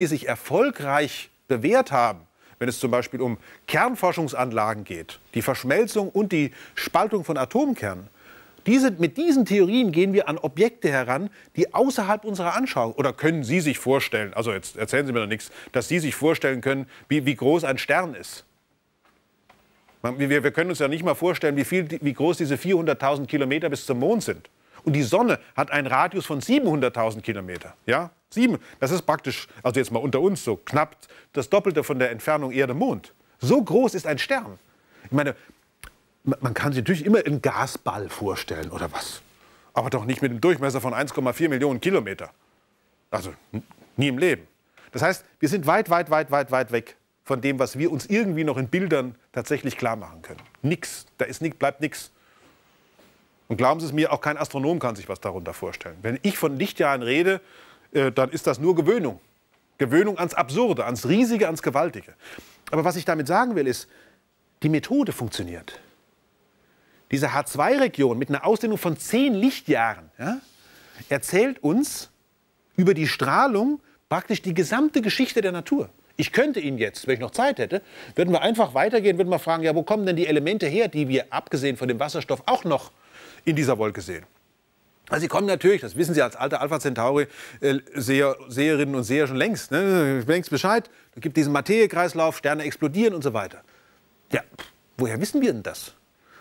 die sich erfolgreich bewährt haben, wenn es zum Beispiel um Kernforschungsanlagen geht, die Verschmelzung und die Spaltung von Atomkernen, diese, mit diesen Theorien gehen wir an Objekte heran, die außerhalb unserer Anschauung, oder können Sie sich vorstellen, also jetzt erzählen Sie mir doch nichts, dass Sie sich vorstellen können, wie, wie groß ein Stern ist. wir, wir, können uns ja nicht mal vorstellen, wie, viel, wie groß diese 400.000 Kilometer bis zum Mond sind. Und die Sonne hat einen Radius von 700.000 Kilometer. Ja? Sieben. Das ist praktisch, also jetzt mal unter uns so knapp das Doppelte von der Entfernung Erde-Mond. So groß ist ein Stern. Ich meine, man kann sich natürlich immer einen Gasball vorstellen oder was. Aber doch nicht mit einem Durchmesser von 1,4 Millionen Kilometer. Also nie im Leben. Das heißt, wir sind weit, weit, weit, weit, weit weg von dem, was wir uns irgendwie noch in Bildern tatsächlich klar machen können. Nix. Da ist nix, bleibt nichts. Und glauben Sie es mir, auch kein Astronom kann sich was darunter vorstellen. Wenn ich von Lichtjahren rede, äh, dann ist das nur Gewöhnung. Gewöhnung ans Absurde, ans Riesige, ans Gewaltige. Aber was ich damit sagen will, ist, die Methode funktioniert. Diese H2-Region mit einer Ausdehnung von zehn Lichtjahren ja, erzählt uns über die Strahlung praktisch die gesamte Geschichte der Natur. Ich könnte Ihnen jetzt, wenn ich noch Zeit hätte, würden wir einfach weitergehen, würden wir fragen, ja, wo kommen denn die Elemente her, die wir abgesehen von dem Wasserstoff auch noch in dieser Wolke sehen? Also sie kommen natürlich, das wissen Sie als alte Alpha Centauri äh, Seherinnen und Seher schon längst, ne? längst Bescheid. Da gibt diesen Materiekreislauf, Sterne explodieren und so weiter. Ja, woher wissen wir denn das?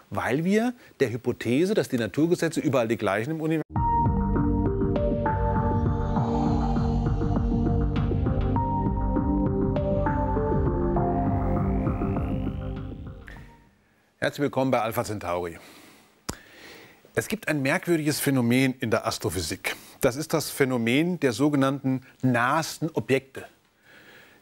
Weil wir der Hypothese, dass die Naturgesetze überall die gleichen im Universum Herzlich willkommen bei Alpha Centauri. Es gibt ein merkwürdiges Phänomen in der Astrophysik. Das ist das Phänomen der sogenannten nahesten Objekte.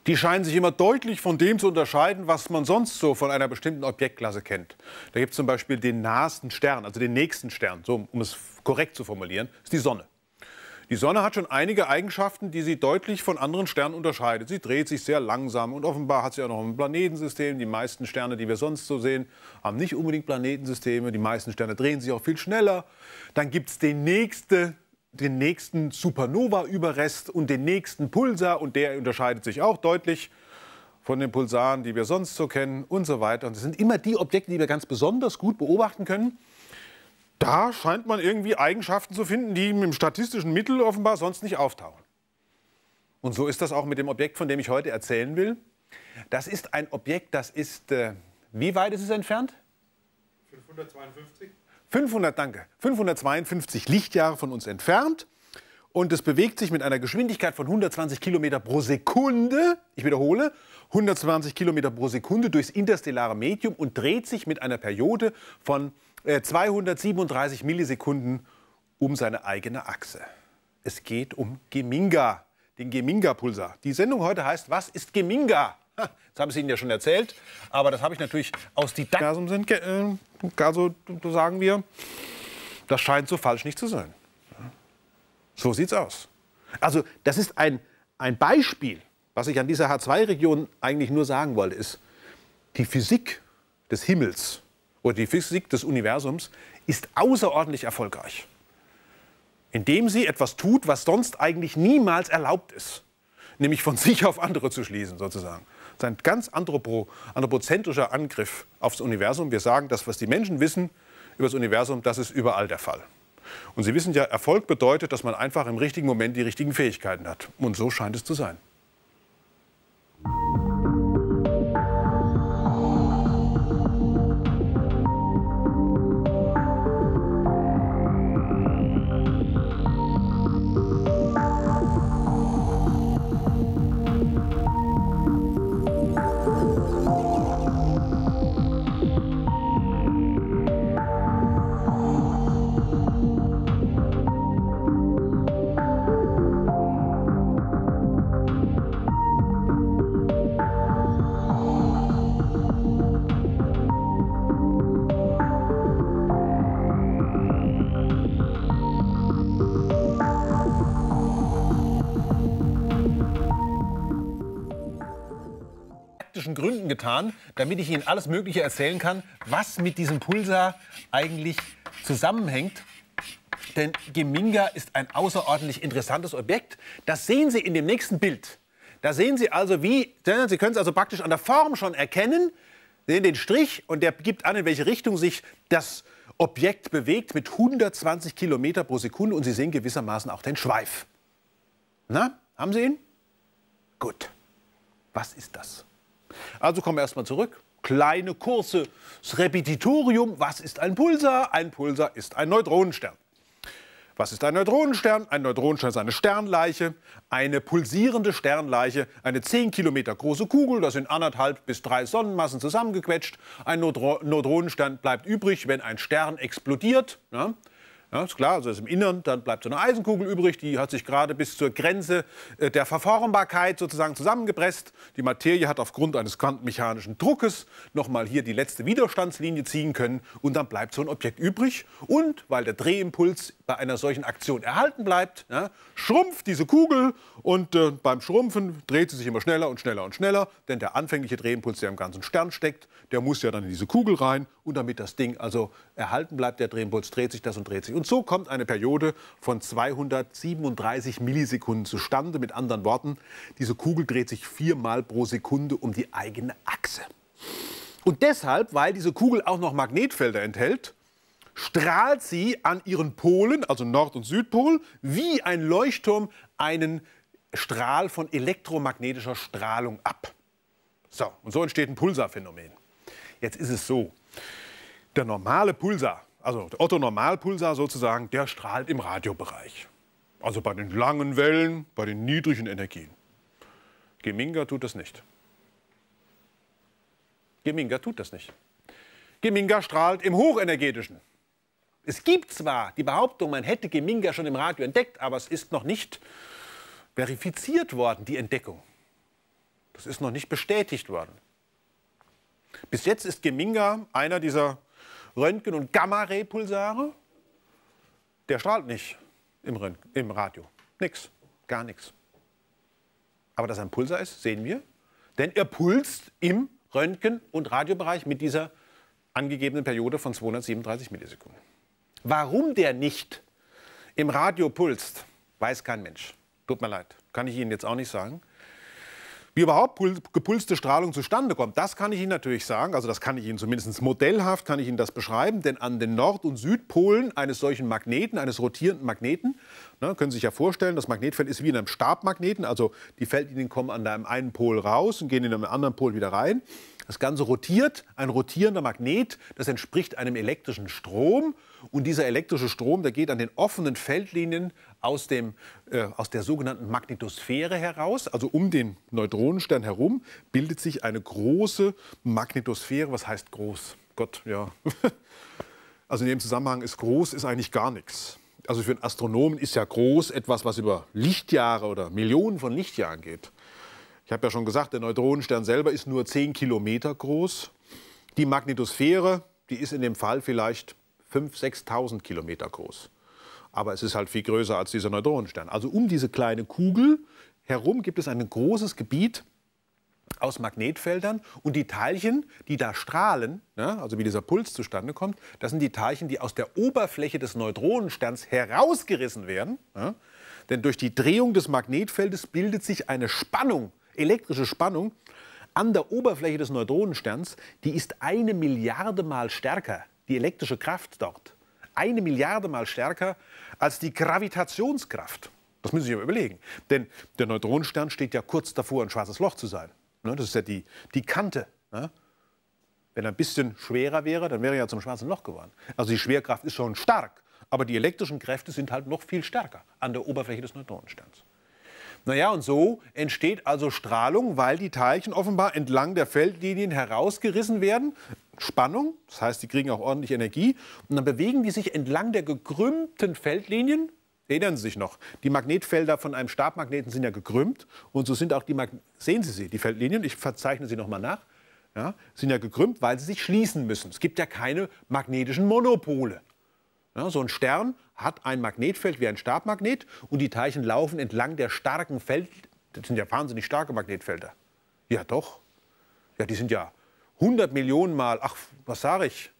Die scheinen sich immer deutlich von dem zu unterscheiden, was man sonst so von einer bestimmten Objektklasse kennt. Da gibt es zum Beispiel den nahesten Stern, also den nächsten Stern, so, um es korrekt zu formulieren, ist die Sonne. Die Sonne hat schon einige Eigenschaften, die sie deutlich von anderen Sternen unterscheidet. Sie dreht sich sehr langsam und offenbar hat sie auch noch ein Planetensystem. Die meisten Sterne, die wir sonst so sehen, haben nicht unbedingt Planetensysteme. Die meisten Sterne drehen sich auch viel schneller. Dann gibt es den nächsten den nächsten Supernova-Überrest und den nächsten Pulsar und der unterscheidet sich auch deutlich von den Pulsaren, die wir sonst so kennen und so weiter. Und es sind immer die Objekte, die wir ganz besonders gut beobachten können. Da scheint man irgendwie Eigenschaften zu finden, die im statistischen Mittel offenbar sonst nicht auftauchen. Und so ist das auch mit dem Objekt, von dem ich heute erzählen will. Das ist ein Objekt, das ist, äh, wie weit ist es entfernt? 552. 500, danke. 552 Lichtjahre von uns entfernt. Und es bewegt sich mit einer Geschwindigkeit von 120 km pro Sekunde, ich wiederhole, 120 km pro Sekunde durchs interstellare Medium und dreht sich mit einer Periode von 237 äh, Millisekunden um seine eigene Achse. Es geht um Geminga, den Geminga-Pulsar. Die Sendung heute heißt Was ist Geminga? das haben Sie Ihnen ja schon erzählt, aber das habe ich natürlich aus Didaktikum sind. also sagen wir, das scheint so falsch nicht zu sein. So sieht's aus. Also das ist ein, ein Beispiel, was ich an dieser H2-Region eigentlich nur sagen wollte, ist, die Physik des Himmels oder die Physik des Universums ist außerordentlich erfolgreich, indem sie etwas tut, was sonst eigentlich niemals erlaubt ist, nämlich von sich auf andere zu schließen sozusagen. Das ist ein ganz anthropo, anthropozentrischer Angriff aufs Universum. Wir sagen, das, was die Menschen wissen über das Universum, das ist überall der Fall. Und Sie wissen ja, Erfolg bedeutet, dass man einfach im richtigen Moment die richtigen Fähigkeiten hat. Und so scheint es zu sein. getan, damit ich Ihnen alles Mögliche erzählen kann, was mit diesem Pulsar eigentlich zusammenhängt. Denn Geminga ist ein außerordentlich interessantes Objekt. Das sehen Sie in dem nächsten Bild. Da sehen Sie also, wie, Sie können es also praktisch an der Form schon erkennen, Sie sehen den Strich und der gibt an, in welche Richtung sich das Objekt bewegt mit 120 Kilometer pro Sekunde und Sie sehen gewissermaßen auch den Schweif. Na, haben Sie ihn? Gut. Was ist das? Also kommen wir erstmal zurück. Kleine Kurse. Das Repetitorium. Was ist ein Pulsar? Ein Pulsar ist ein Neutronenstern. Was ist ein Neutronenstern? Ein Neutronenstern ist eine Sternleiche, eine pulsierende Sternleiche, eine 10 Kilometer große Kugel, da sind anderthalb bis drei Sonnenmassen zusammengequetscht. Ein Neutronenstern bleibt übrig, wenn ein Stern explodiert. Ja? Ja, ist klar, also ist im Innern, dann bleibt so eine Eisenkugel übrig, die hat sich gerade bis zur Grenze äh, der Verformbarkeit sozusagen zusammengepresst. Die Materie hat aufgrund eines quantenmechanischen Druckes nochmal hier die letzte Widerstandslinie ziehen können und dann bleibt so ein Objekt übrig. Und weil der Drehimpuls bei einer solchen Aktion erhalten bleibt, ja, schrumpft diese Kugel und äh, beim Schrumpfen dreht sie sich immer schneller und schneller und schneller, denn der anfängliche Drehimpuls, der im ganzen Stern steckt, der muss ja dann in diese Kugel rein und damit das Ding also erhalten bleibt, der Drehimpuls dreht sich das und dreht sich. Und so kommt eine Periode von 237 Millisekunden zustande. Mit anderen Worten, diese Kugel dreht sich viermal pro Sekunde um die eigene Achse. Und deshalb, weil diese Kugel auch noch Magnetfelder enthält, strahlt sie an ihren Polen, also Nord- und Südpol, wie ein Leuchtturm einen Strahl von elektromagnetischer Strahlung ab. So, und so entsteht ein Pulsarphänomen. Jetzt ist es so, der normale Pulsar, also der Otto-Normalpulsar sozusagen, der strahlt im Radiobereich. Also bei den langen Wellen, bei den niedrigen Energien. Geminga tut das nicht. Geminga tut das nicht. Geminga strahlt im Hochenergetischen. Es gibt zwar die Behauptung, man hätte Geminga schon im Radio entdeckt, aber es ist noch nicht verifiziert worden, die Entdeckung. Das ist noch nicht bestätigt worden. Bis jetzt ist Geminga einer dieser Röntgen- und Gamma-Ray-Pulsare. Der strahlt nicht im, Röntgen, im Radio. Nix, gar nichts. Aber dass er ein Pulsar ist, sehen wir. Denn er pulst im Röntgen- und Radiobereich mit dieser angegebenen Periode von 237 Millisekunden. Warum der nicht im Radio pulst, weiß kein Mensch. Tut mir leid, kann ich Ihnen jetzt auch nicht sagen. Wie überhaupt gepulste Strahlung zustande kommt, das kann ich Ihnen natürlich sagen. Also das kann ich Ihnen zumindest modellhaft kann ich Ihnen das beschreiben. Denn an den Nord- und Südpolen eines solchen Magneten, eines rotierenden Magneten, ne, können Sie sich ja vorstellen, das Magnetfeld ist wie in einem Stabmagneten. Also die Feldlinien kommen an einem einen Pol raus und gehen in einem anderen Pol wieder rein. Das Ganze rotiert, ein rotierender Magnet, das entspricht einem elektrischen Strom. Und dieser elektrische Strom, der geht an den offenen Feldlinien aus, dem, äh, aus der sogenannten Magnetosphäre heraus, also um den Neutronenstern herum, bildet sich eine große Magnetosphäre. Was heißt groß? Gott, ja. Also in dem Zusammenhang ist groß ist eigentlich gar nichts. Also für einen Astronomen ist ja groß etwas, was über Lichtjahre oder Millionen von Lichtjahren geht. Ich habe ja schon gesagt, der Neutronenstern selber ist nur 10 Kilometer groß. Die Magnetosphäre, die ist in dem Fall vielleicht 5.000, 6.000 Kilometer groß aber es ist halt viel größer als dieser Neutronenstern. Also um diese kleine Kugel herum gibt es ein großes Gebiet aus Magnetfeldern und die Teilchen, die da strahlen, ne, also wie dieser Puls zustande kommt, das sind die Teilchen, die aus der Oberfläche des Neutronensterns herausgerissen werden. Ne, denn durch die Drehung des Magnetfeldes bildet sich eine Spannung, elektrische Spannung, an der Oberfläche des Neutronensterns, die ist eine Milliarde Mal stärker, die elektrische Kraft dort eine Milliarde Mal stärker als die Gravitationskraft. Das müssen Sie sich aber überlegen. Denn der Neutronenstern steht ja kurz davor, ein schwarzes Loch zu sein. Ne, das ist ja die, die Kante. Ne? Wenn er ein bisschen schwerer wäre, dann wäre er ja zum schwarzen Loch geworden. Also die Schwerkraft ist schon stark, aber die elektrischen Kräfte sind halt noch viel stärker an der Oberfläche des Neutronensterns. Naja, und so entsteht also Strahlung, weil die Teilchen offenbar entlang der Feldlinien herausgerissen werden. Spannung, das heißt, die kriegen auch ordentlich Energie. Und dann bewegen die sich entlang der gekrümmten Feldlinien. Erinnern Sie sich noch, die Magnetfelder von einem Stabmagneten sind ja gekrümmt. Und so sind auch die, Mag sehen Sie sie, die Feldlinien, ich verzeichne sie nochmal nach, ja, sind ja gekrümmt, weil sie sich schließen müssen. Es gibt ja keine magnetischen Monopole. Ja, so ein Stern hat ein Magnetfeld wie ein Stabmagnet und die Teilchen laufen entlang der starken Feld. Das sind ja wahnsinnig starke Magnetfelder. Ja, doch. Ja, die sind ja 100 Millionen Mal, ach, was sage ich,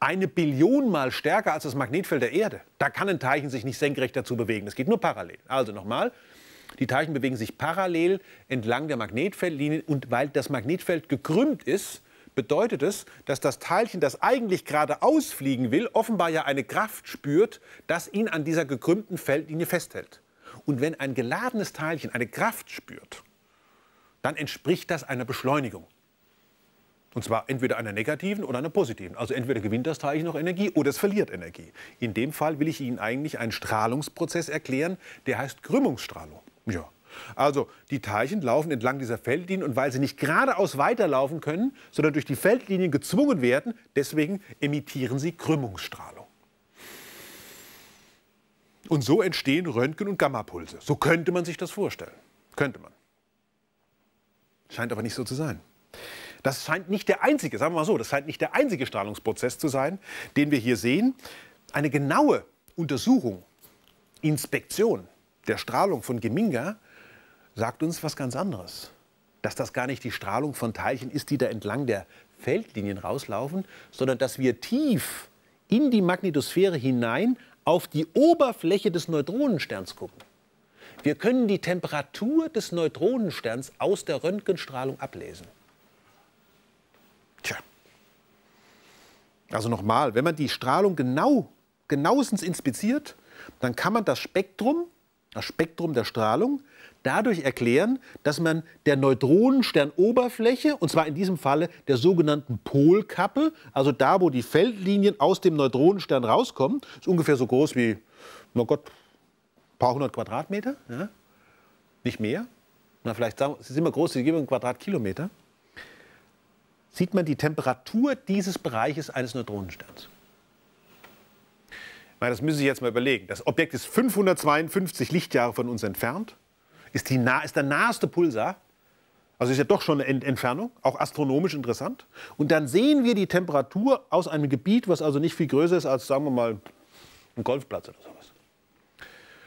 eine Billion Mal stärker als das Magnetfeld der Erde. Da kann ein Teilchen sich nicht senkrecht dazu bewegen. Es geht nur parallel. Also nochmal, die Teilchen bewegen sich parallel entlang der Magnetfeldlinie und weil das Magnetfeld gekrümmt ist, bedeutet es, dass das Teilchen, das eigentlich geradeaus fliegen will, offenbar ja eine Kraft spürt, das ihn an dieser gekrümmten Feldlinie festhält. Und wenn ein geladenes Teilchen eine Kraft spürt, dann entspricht das einer Beschleunigung. Und zwar entweder einer negativen oder einer positiven. Also entweder gewinnt das Teilchen noch Energie oder es verliert Energie. In dem Fall will ich Ihnen eigentlich einen Strahlungsprozess erklären, der heißt Krümmungsstrahlung. Ja, also die Teilchen laufen entlang dieser Feldlinien und weil sie nicht geradeaus weiterlaufen können, sondern durch die Feldlinien gezwungen werden, deswegen emittieren sie Krümmungsstrahlung. Und so entstehen Röntgen- und Gammapulse. So könnte man sich das vorstellen. Könnte man. Scheint aber nicht so zu sein. Das scheint nicht der einzige, sagen wir mal so, das scheint nicht der einzige Strahlungsprozess zu sein, den wir hier sehen. Eine genaue Untersuchung, Inspektion der Strahlung von Geminga sagt uns was ganz anderes. Dass das gar nicht die Strahlung von Teilchen ist, die da entlang der Feldlinien rauslaufen, sondern dass wir tief in die Magnetosphäre hinein auf die Oberfläche des Neutronensterns gucken. Wir können die Temperatur des Neutronensterns aus der Röntgenstrahlung ablesen. Tja. Also nochmal, wenn man die Strahlung genau, genauestens inspiziert, dann kann man das Spektrum, das Spektrum der Strahlung, dadurch erklären, dass man der Neutronensternoberfläche, und zwar in diesem Falle der sogenannten Polkappe, also da, wo die Feldlinien aus dem Neutronenstern rauskommen, ist ungefähr so groß wie, mein Gott, ein paar hundert Quadratmeter, ja? nicht mehr. Na, vielleicht sagen, sie sind immer groß, sie geben einen Quadratkilometer. Sieht man die Temperatur dieses Bereiches eines Neutronensterns das müssen Sie jetzt mal überlegen. Das Objekt ist 552 Lichtjahre von uns entfernt ist, die, ist der naheste Pulsar. Also ist ja doch schon eine Entfernung, auch astronomisch interessant. Und dann sehen wir die Temperatur aus einem Gebiet, was also nicht viel größer ist als, sagen wir mal, ein Golfplatz oder sowas.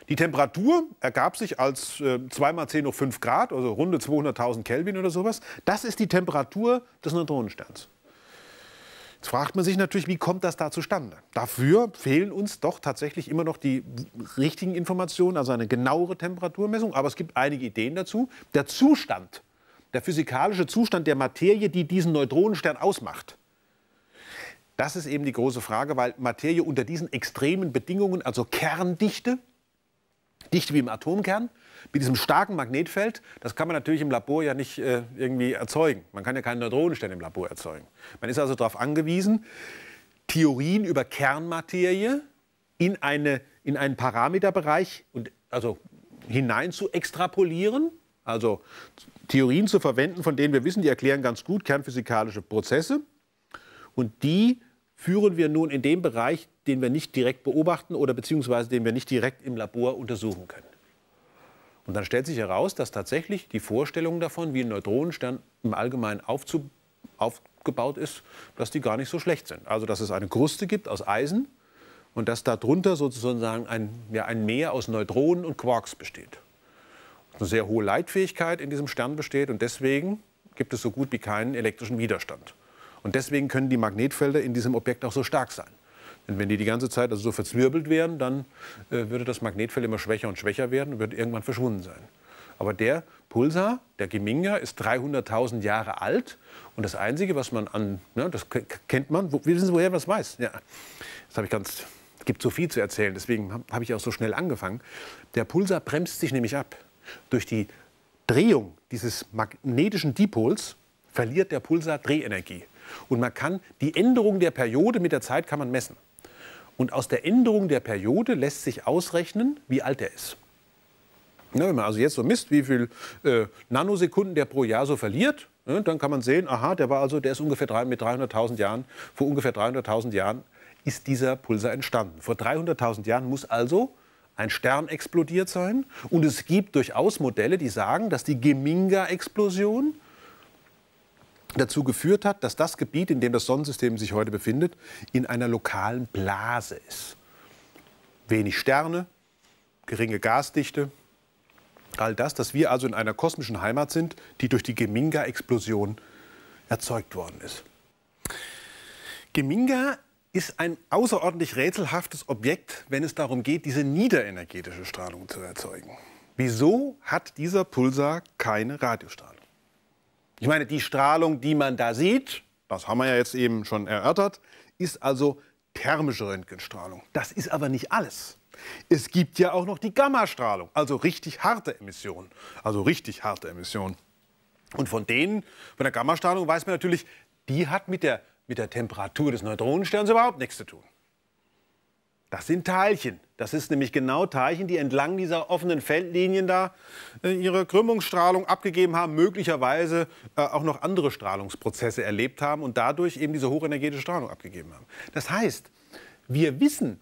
Die Temperatur ergab sich als äh, 2 mal 10 hoch 5 Grad, also runde 200.000 Kelvin oder sowas. Das ist die Temperatur des Neutronensterns. Jetzt fragt man sich natürlich, wie kommt das da zustande? Dafür fehlen uns doch tatsächlich immer noch die richtigen Informationen, also eine genauere Temperaturmessung. Aber es gibt einige Ideen dazu. Der Zustand, der physikalische Zustand der Materie, die diesen Neutronenstern ausmacht, das ist eben die große Frage, weil Materie unter diesen extremen Bedingungen, also Kerndichte, Dichte wie im Atomkern, mit diesem starken Magnetfeld, das kann man natürlich im Labor ja nicht äh, irgendwie erzeugen. Man kann ja keine Neutronenstern im Labor erzeugen. Man ist also darauf angewiesen, Theorien über Kernmaterie in, eine, in einen Parameterbereich und, also hinein zu extrapolieren. Also Theorien zu verwenden, von denen wir wissen, die erklären ganz gut kernphysikalische Prozesse. Und die führen wir nun in dem Bereich, den wir nicht direkt beobachten oder beziehungsweise den wir nicht direkt im Labor untersuchen können. Und dann stellt sich heraus, dass tatsächlich die Vorstellung davon, wie ein Neutronenstern im Allgemeinen aufzu, aufgebaut ist, dass die gar nicht so schlecht sind. Also dass es eine Kruste gibt aus Eisen und dass darunter sozusagen ein, ja, ein Meer aus Neutronen und Quarks besteht. Eine sehr hohe Leitfähigkeit in diesem Stern besteht und deswegen gibt es so gut wie keinen elektrischen Widerstand. Und deswegen können die Magnetfelder in diesem Objekt auch so stark sein. Und wenn die die ganze Zeit also so verzwirbelt wären, dann äh, würde das Magnetfeld immer schwächer und schwächer werden und würde irgendwann verschwunden sein. Aber der Pulsar, der Geminga, ist 300.000 Jahre alt. Und das Einzige, was man an, ne, das kennt man, wo, wissen Sie, woher man das weiß? Ja, das habe ich ganz, es gibt so viel zu erzählen, deswegen habe hab ich auch so schnell angefangen. Der Pulsar bremst sich nämlich ab. Durch die Drehung dieses magnetischen Dipols verliert der Pulsar Drehenergie. Und man kann die Änderung der Periode mit der Zeit kann man messen. Und aus der Änderung der Periode lässt sich ausrechnen, wie alt er ist. Ne, wenn man also jetzt so misst, wie viel äh, Nanosekunden der pro Jahr so verliert, ne, dann kann man sehen, aha, der war also, der ist ungefähr drei, mit 300.000 Jahren, vor ungefähr 300.000 Jahren ist dieser Pulsar entstanden. Vor 300.000 Jahren muss also ein Stern explodiert sein. Und es gibt durchaus Modelle, die sagen, dass die Geminga-Explosion dazu geführt hat, dass das Gebiet, in dem das Sonnensystem sich heute befindet, in einer lokalen Blase ist. Wenig Sterne, geringe Gasdichte, all das, dass wir also in einer kosmischen Heimat sind, die durch die Geminga-Explosion erzeugt worden ist. Geminga ist ein außerordentlich rätselhaftes Objekt, wenn es darum geht, diese niederenergetische Strahlung zu erzeugen. Wieso hat dieser Pulsar keine Radiostrahlung? Ich meine, die Strahlung, die man da sieht, das haben wir ja jetzt eben schon erörtert, ist also thermische Röntgenstrahlung. Das ist aber nicht alles. Es gibt ja auch noch die Gammastrahlung, also richtig harte Emissionen. Also richtig harte Emissionen. Und von denen, von der Gammastrahlung weiß man natürlich, die hat mit der, mit der Temperatur des Neutronensterns überhaupt nichts zu tun. Das sind Teilchen. Das ist nämlich genau Teilchen, die entlang dieser offenen Feldlinien da äh, ihre Krümmungsstrahlung abgegeben haben, möglicherweise äh, auch noch andere Strahlungsprozesse erlebt haben und dadurch eben diese hochenergetische Strahlung abgegeben haben. Das heißt, wir wissen,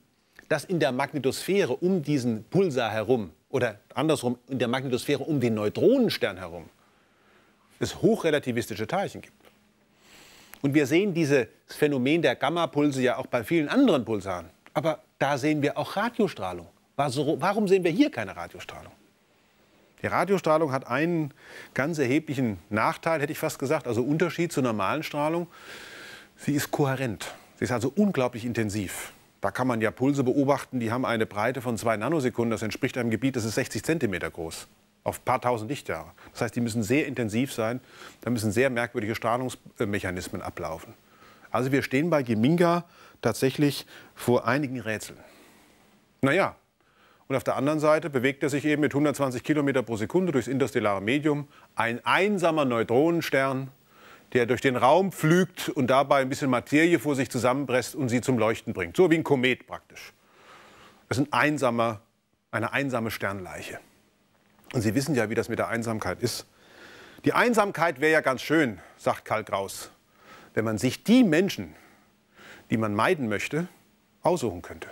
dass in der Magnetosphäre um diesen Pulsar herum oder andersrum in der Magnetosphäre um den Neutronenstern herum es hochrelativistische Teilchen gibt. Und wir sehen dieses Phänomen der Gammapulse ja auch bei vielen anderen Pulsaren. Aber da sehen wir auch Radiostrahlung. Warum sehen wir hier keine Radiostrahlung? Die Radiostrahlung hat einen ganz erheblichen Nachteil, hätte ich fast gesagt, also Unterschied zur normalen Strahlung. Sie ist kohärent. Sie ist also unglaublich intensiv. Da kann man ja Pulse beobachten, die haben eine Breite von zwei Nanosekunden. Das entspricht einem Gebiet, das ist 60 Zentimeter groß. Auf ein paar tausend Lichtjahre. Das heißt, die müssen sehr intensiv sein. Da müssen sehr merkwürdige Strahlungsmechanismen ablaufen. Also wir stehen bei Geminga tatsächlich vor einigen Rätseln. Naja, und auf der anderen Seite bewegt er sich eben mit 120 Kilometer pro Sekunde durchs interstellare Medium. Ein einsamer Neutronenstern, der durch den Raum pflügt und dabei ein bisschen Materie vor sich zusammenpresst und sie zum Leuchten bringt. So wie ein Komet praktisch. Das ist ein einsamer, eine einsame Sternleiche. Und Sie wissen ja, wie das mit der Einsamkeit ist. Die Einsamkeit wäre ja ganz schön, sagt Karl Kraus, wenn man sich die Menschen, die man meiden möchte, aussuchen könnte.